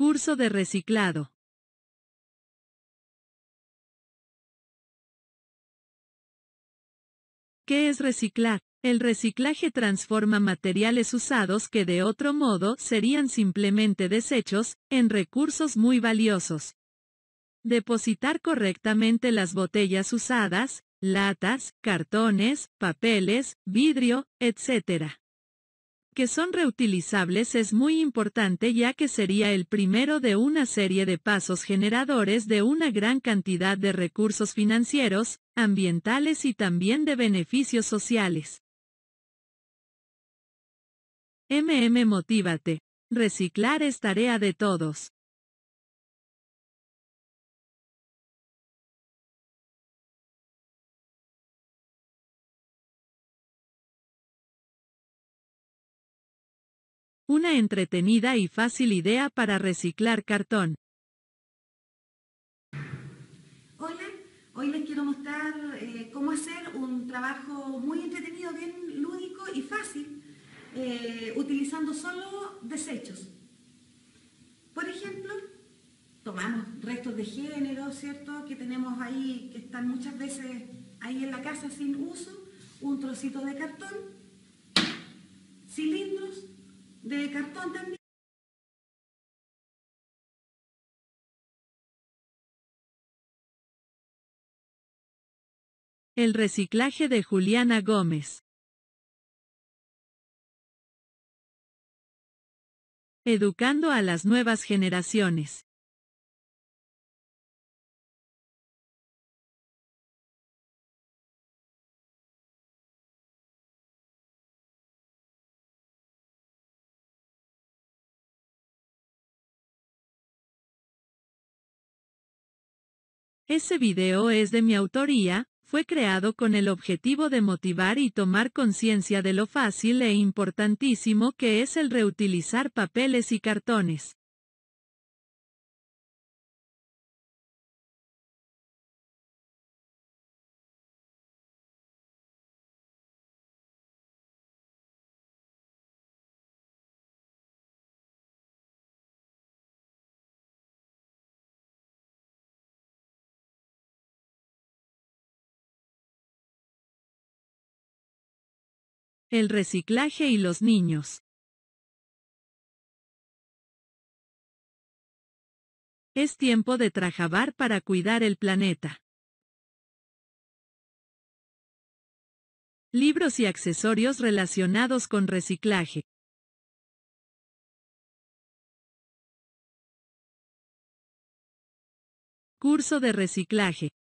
Curso de reciclado. ¿Qué es reciclar? El reciclaje transforma materiales usados que de otro modo serían simplemente desechos, en recursos muy valiosos. Depositar correctamente las botellas usadas, latas, cartones, papeles, vidrio, etc que son reutilizables es muy importante ya que sería el primero de una serie de pasos generadores de una gran cantidad de recursos financieros, ambientales y también de beneficios sociales. MM Motívate. Reciclar es tarea de todos. Una entretenida y fácil idea para reciclar cartón. Hola, hoy les quiero mostrar eh, cómo hacer un trabajo muy entretenido, bien lúdico y fácil, eh, utilizando solo desechos. Por ejemplo, tomamos restos de género, ¿cierto? Que tenemos ahí, que están muchas veces ahí en la casa sin uso, un trocito de cartón, cilindros, el reciclaje de Juliana Gómez. Educando a las nuevas generaciones. Ese video es de mi autoría, fue creado con el objetivo de motivar y tomar conciencia de lo fácil e importantísimo que es el reutilizar papeles y cartones. el reciclaje y los niños. Es tiempo de trabajar para cuidar el planeta. Libros y accesorios relacionados con reciclaje. Curso de reciclaje.